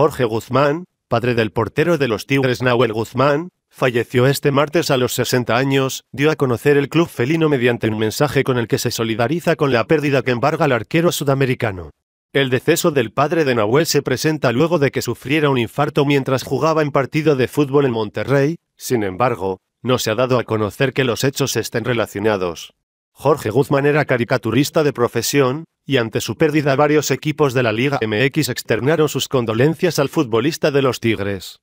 Jorge Guzmán, padre del portero de los Tigres Nahuel Guzmán, falleció este martes a los 60 años, dio a conocer el club felino mediante un mensaje con el que se solidariza con la pérdida que embarga al arquero sudamericano. El deceso del padre de Nahuel se presenta luego de que sufriera un infarto mientras jugaba en partido de fútbol en Monterrey, sin embargo, no se ha dado a conocer que los hechos estén relacionados. Jorge Guzmán era caricaturista de profesión, y ante su pérdida varios equipos de la Liga MX externaron sus condolencias al futbolista de los Tigres.